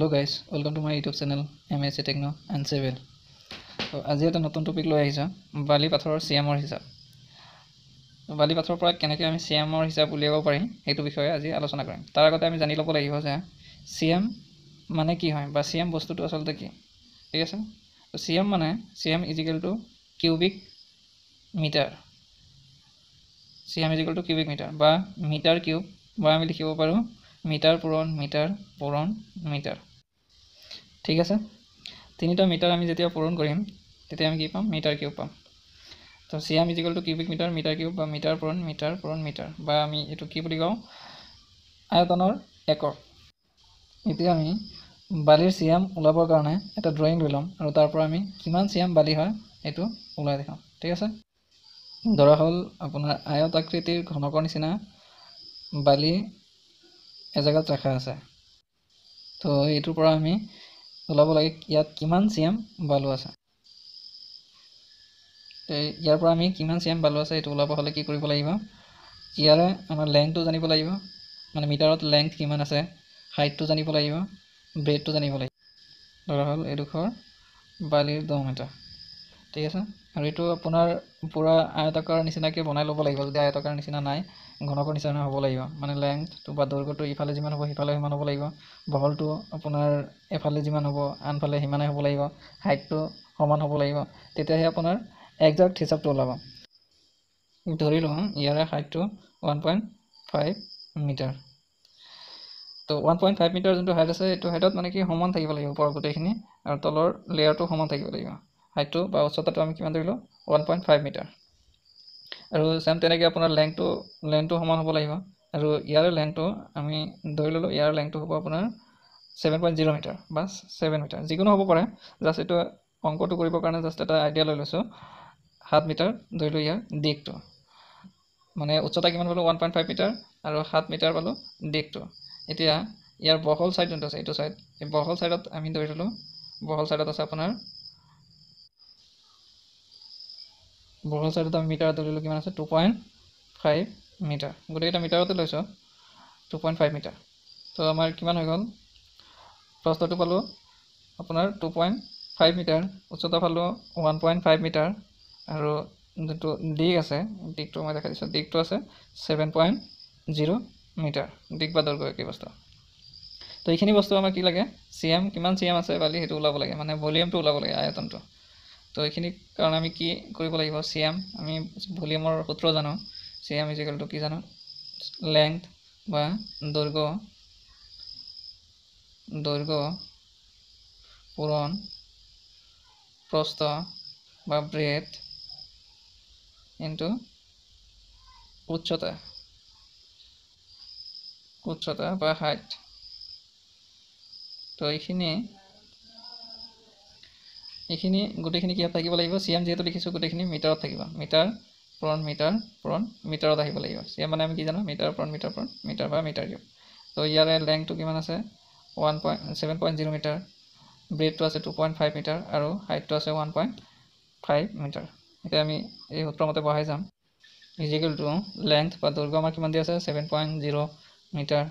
Hello' guys welcome to my YouTube channel M S C techno' and civil ত' আজি এটা নতুন topic লৈ আহিছোঁ বালি পাথৰৰ চিয়ামৰ হিচাপ বালি পাথৰৰ পৰা কেনেকৈ আমি চিয়ামৰ হিচাপ উলিয়াব পাৰিম সেইটো বিষয়ে আজি আলোচনা কৰিম তাৰ আগতে আমি জানি ল'ব লাগিব যে চিয়াম মানে কি হয় বা চিয়াম বস্তুটো আচলতে কি ঠিক আছে ত' চিয়াম মানে C M equal to cubic metre C M equal to cubic metre বা মিটাৰ কিউব বা আমি লিখিব পাৰোঁ মিটাৰ পূৰণ মিটাৰ পূৰণ মিটাৰ ঠিক আছে তিনিটা মিটাৰ আমি যেতিয়া পূৰণ কৰিম তেতিয়া আমি কি পাম মিটাৰ কিউব পাম তো C M equal to cubic metre metre cube বা মিটাৰ পূৰণ মিটাৰ পূৰণ মিটাৰ বা আমি এইটো কি বুলি কওঁ আয়তনৰ একক এতিয়া আমি বালিৰ চিয়াম ওলাবৰ কাৰণে এটা ড্ৰয়িং লৈ ল'ম আৰু তাৰ পৰা আমি কিমান চিয়াম বালি হয় এইটো ওলাই দেখাম ঠিক আছে ধৰা হ'ল আপোনাৰ আয়ত আকৃতিৰ ঘনকৰ নিচিনা বালি এজেগাত ৰাখা আছে তো এইটোৰ পৰা আমি ওলাব লাগে ইয়াত কিমান চি এম বালু আছে ইয়াৰ পৰা আমি কিমান চি এম বালু আছে এইটো ওলাব হ'লে কি কৰিব লাগিব ইয়াৰে আমাৰ লেংথটো জানিব লাগিব মানে মিটাৰত লেংথ কিমান আছে হাইটটো জানিব লাগিব ব্ৰেডটো জানিব লাগিব ধৰা হ'ল এইডোখৰ বালিৰ দম এটা ঠিক আছে আৰু এইটো আপোনাৰ পূৰা আয়তকাৰ নিচিনাকৈ বনাই ল'ব লাগিব যদি আয়তকাৰ নিচিনা নাই ঘনকৰ নিচিনা হ'ব লাগিব মানে লেংথটো বা দৈৰ্ঘ্যটো ইফালে যিমান হ'ব সিফালে সিমান হ'ব লাগিব বহলটো আপোনাৰ এফালে যিমান হ'ব আনফালে সিমানে হ'ব লাগিব হাইটটো সমান হ'ব লাগিব তেতিয়াহে আপোনাৰ একজাক্ট হিচাপটো ওলাব ধৰি লওঁ ইয়াৰে হাইটটো ওৱান পইণ্ট ফাইভ মিটাৰ তো ওৱান পইণ্ট ফাইভ মিটাৰ যোনটো হাইট আছে সেইটো হাইটত মানে কি সমান থাকিব লাগিব ওপৰৰ গোটেইখিনি আৰু তলৰ লেয়াৰটো সমান থাকিব লাগিব হাইটটো বা উচ্চতাটো আমি কিমান ধৰিলোঁ ওৱান পইণ্ট ফাইভ মিটাৰ আৰু ছেম তেনেকৈ আপোনাৰ লেংথটো লেংথটো সমান হ'ব লাগিব আৰু ইয়াৰ লেংথটো আমি ধৰি ল'লোঁ ইয়াৰ লেংথটো হ'ব আপোনাৰ ছেভেন পইণ্ট জিৰ' মিটাৰ বা ছেভেন মিটাৰ যিকোনো হ'ব পাৰে জাষ্ট এইটো অংকটো কৰিবৰ কাৰণে জাষ্ট এটা আইডিয়া লৈ লৈছোঁ সাত মিটাৰ ধৰি লওঁ ইয়াৰ দিশটো মানে উচ্চতা কিমান পালোঁ ওৱান পইণ্ট ফাইভ মিটাৰ আৰু সাত মিটাৰ পালোঁ দিশটো এতিয়া ইয়াৰ বহল ছাইড যোনটো আছে এইটো ছাইড এই বহল ছাইডত আমি ধৰি ল'লোঁ বহল ছাইডত আছে আপোনাৰ বৰ্গ চাইডত আমি মিটাৰত ধৰিলোঁ কিমান আছে টু পইণ্ট ফাইভ মিটাৰ গোটেইকেইটা মিটাৰতে লৈছোঁ টু পইণ্ট ফাইভ মিটাৰ ত' আমাৰ কিমান হৈ গ'ল প্ৰস্তটো পালোঁ আপোনাৰ টু পইণ্ট ফাইভ মিটাৰ উচ্চতা পালোঁ ওৱান পইণ্ট ফাইভ মিটাৰ আৰু যোনটো দিগ আছে ডিগটো মই দেখাই দিছোঁ ডিগটো আছে seven point zero' metre dig বা দৰ্গ একেই বস্তু তো এইখিনি বস্তু আমাৰ কি লাগে চি এম কিমান চি এম আছে বালি সেইটো ওলাব লাগে মানে ভলিউমটো ওলাব লাগে আয়তনটো তো এইখিনি কাৰণে আমি কি কৰিব লাগিব চিয়াম আমি ভলিউমৰ সূত্ৰ জানো চিয়াম টু কি জানো লেংথ বা দৈর্ঘ্য দৈর্ঘ্য পূৰণ প্ৰস্থ বা ব্রেথ ইন্টু উচ্চতা উচ্চতা বা হাইট তো এইখিনি এইখিনি গোটেইখিনি কিহত থাকিব লাগিব চি এম যিহেতু লিখিছোঁ গোটেইখিনি মিটাৰত থাকিব মিটাৰ পুৰণ মিটাৰ পুৰণ মিটাৰত আহিব লাগিব চি এম মানে আমি কি জানো মিটাৰ পুৰণ মিটাৰ পুৰণ মিটাৰ বা মিটাৰ দিওঁ তো ইয়াৰে লেংথটো কিমান আছে one point seven point zero' metre ব্ৰেডটো আছে টু পইণ্ট ফাইভ মিটাৰ আৰু হাইটটো আছে ওৱান পইণ্ট ফাইভ মিটাৰ এতিয়া আমি এই সূত্ৰমতে বঢ়াই যাম ফিজিকেল টু লেংথ বা দৈৰ্ঘ্য আমাৰ কিমান দি আছে ছেভেন পইণ্ট জিৰ' মিটাৰ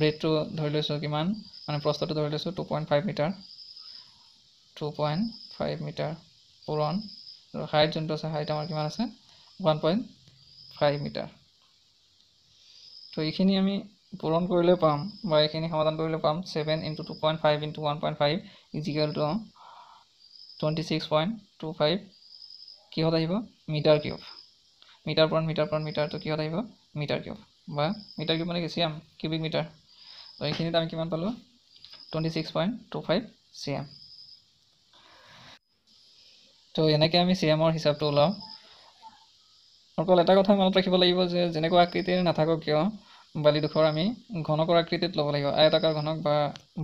ব্ৰেডটো ধৰি লৈছোঁ কিমান মানে প্ৰস্তুতটো ধৰি লৈছোঁ two point five metre two point five metre পূৰণ আৰু হাইট যোনটো আছে হাইট আমাৰ কিমান আছে ওৱান পইণ্ট ফাইভ মিটাৰ ত' এইখিনি আমি পূৰণ কৰিলে পাম বা এইখিনি সমাধান কৰিলে পাম seven into two point five into one point five equal to twenty six point two five কিহত আহিব metre cube metre point metre point মিটাৰটো কিহত আহিব মিটাৰ কিউব বা মিটাৰ কিউব মানে কি চি এম কিউবিক মিটাৰ ত' এইখিনিত আমি কিমান পালোঁ twenty six point two five C M তো এনেকে আমি সি এমৰ হিচাপটো ওলাওঁ অকল এটা কথা মনত ৰাখিব লাগিব যে যেনেকুৱা আকৃতিৰ নাথাকক কিয় বালিডোখৰ আমি ঘনকৰ আকৃতিত ল'ব লাগিব আয়তাকাৰ ঘনক বা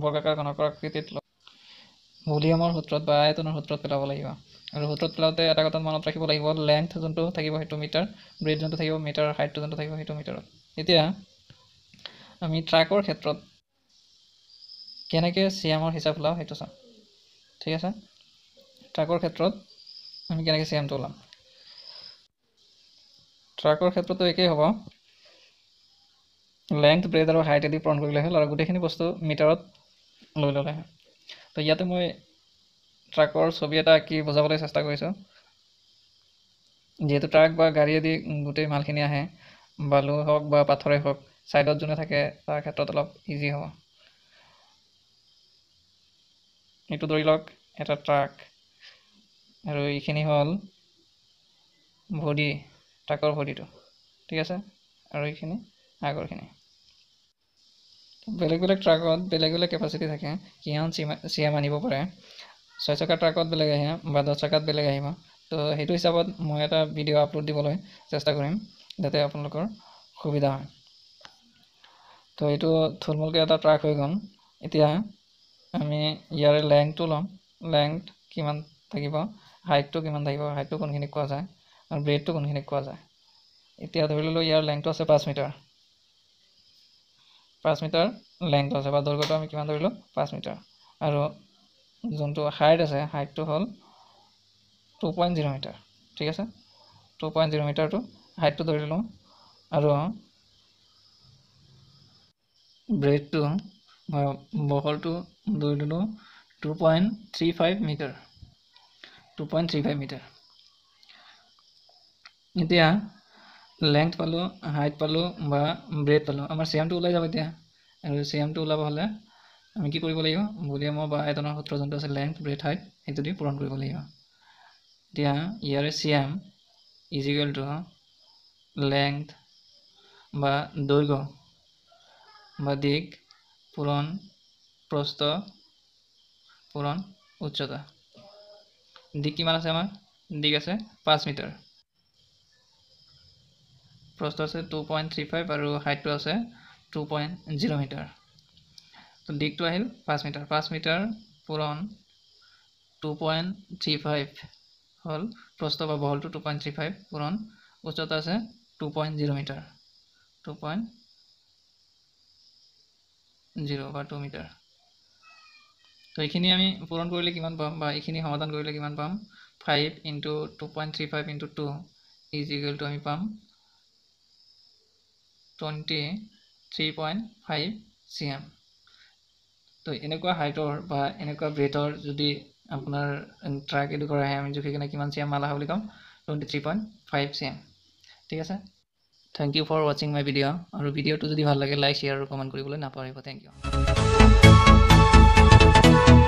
বৰ্গাকাৰ ঘনকৰ আকৃতিত ল ভলিউমৰ সূত্ৰত বা আয়তনৰ সূত্ৰত পেলাব লাগিব আৰু সূত্ৰত পেলাওঁতে এটা কথা মনত ৰাখিব লাগিব লেংথ যোনটো থাকিব সেইটো মিটাৰ ব্ৰেথ যোনটো থাকিব মিটাৰ হাইটটো যোনটো থাকিব সেইটো মিটাৰত এতিয়া আমি ট্ৰাকৰ ক্ষেত্ৰত কেনেকৈ চিয়ামৰ হিচাপ ওলাওঁ সেইটো চাওঁ ঠিক আছে ট্ৰাকৰ ক্ষেত্ৰত আমি কেনেকৈ চিএমটো ওলাম ট্ৰাকৰ ক্ষেত্ৰতো একেই হ'ব লেংথ ব্ৰেড আৰু হাইট আদি কৰি কৰিলে হ'ল আৰু গোটেইখিনি বস্তু মিটাৰত লৈ ল'লে তো ইয়াতে মই ট্ৰাকৰ ছবি এটা আঁকি বজাবলৈ চেষ্টা কৰিছোঁ যিহেতু ট্ৰাক বা গাড়ী আদি গোটেই মালখিনি আহে বালু হওক বা পাথৰে হওক ছাইডত যোনে থাকে তাৰ ক্ষেত্ৰত অলপ ইজি হ'ব এইটো ধৰি লওক এটা ট্ৰাক আৰু এইখিনি হ'ল ভৰি ট্ৰাকৰ ভৰিটো ঠিক আছে আৰু এইখিনি আগৰখিনি বেলেগ বেলেগ ট্ৰাকত বেলেগ বেলেগ কেপাচিটি থাকে কিমান চি চিয়া মানিব পাৰে ছয় চকা ট্ৰাকত বেলেগ আহে বা দহ চকাত বেলেগ আহিব তো সেইটো হিচাপত মই এটা ভিডিঅ' আপলোড দিবলৈ চেষ্টা কৰিম যাতে আপোনালোকৰ সুবিধা হয় তো এইটো থুলমূলকৈ এটা ট্ৰাক হৈ গ'ল এতিয়া আমি ইয়াৰে লেংথটো ল'ম লেংথ কিমান থাকিব হাইটটো কিমান থাকিব হাইটটো কোনখিনি কোৱা যায় আৰু ব্ৰেডটো কোনখিনি কোৱা যায় এতিয়া ধৰি ল'লোঁ ইয়াৰ লেংথটো আছে পাঁচ মিটাৰ পাঁচ মিটাৰ লেংথটো আছে বা দৈৰ্ঘ্যটো আমি কিমান ধৰিলোঁ পাঁচ মিটাৰ আৰু যোনটো হাইট আছে হাইটটো হ'ল টু পইণ্ট জিৰ' মিটাৰ ঠিক আছে টু পইণ্ট জিৰ' মিটাৰটো হাইটটো ধৰি ল'লোঁ আৰু ব্ৰেডটো মই বহলটো ধৰি ল'লোঁ two point three five metre two point three five metre এতিয়া লেংথ পালোঁ হাইট পালোঁ বা ব্ৰেথ পালোঁ আমাৰ চি এমটো ওলাই যাব এতিয়া আৰু চি এমটো ওলাব হ'লে আমি কি কৰিব লাগিব ভলিউমৰ বা এজনৰ সূত্ৰ যোনটো আছে লেংথ ব্ৰেথ হাইট সেইটো দি পূৰণ কৰিব লাগিব এতিয়া ইয়াৰে C M equal to length বা দৈৰ্ঘ্য বা দিক পূৰণ প্ৰস্থ পূৰণ উচ্চতা দিগ কিমান আছে আমাৰ দিগ আছে পাঁচ মিটাৰ প্ৰস্ত আছে টু পইণ্ট থ্ৰী ফাইভ আৰু হাইটটো আছে টু পইণ্ট জিৰ' মিটাৰ তো দিকটো আহিল পাঁচ মিটাৰ পাঁচ মিটাৰ পূৰণ টু পইণ্ট থ্ৰী ফাইভ হ'ল প্ৰস্ত বা বহলটো টু পইণ্ট থ্ৰী ফাইভ পূৰণ উচ্চতা আছে two point zero' metre two point zero' বা টু মিটাৰ তো এইখিনি আমি পূৰণ কৰিলে কিমান পাম বা এইখিনি সমাধান কৰিলে কিমান পাম five into two point three five into two is equal to আমি পাম twenty three point five C M তো এনেকুৱা হাইটৰ বা এনেকুৱা ব্ৰেথৰ যদি আপোনাৰ ট্ৰাক এইটো কৰা হয় আমি জোখে কিনা কি সি এম মাল আহা বলে কম twenty three point five C M ঠিক আছে thank you for watching my video' আৰু ভিডিঅ'টো যদি ভাল লাগে লাইক শ্বেয়াৰ আৰু কমেণ্ট কৰিবলৈ নাপাহৰিব থেংক ইউ Thank you.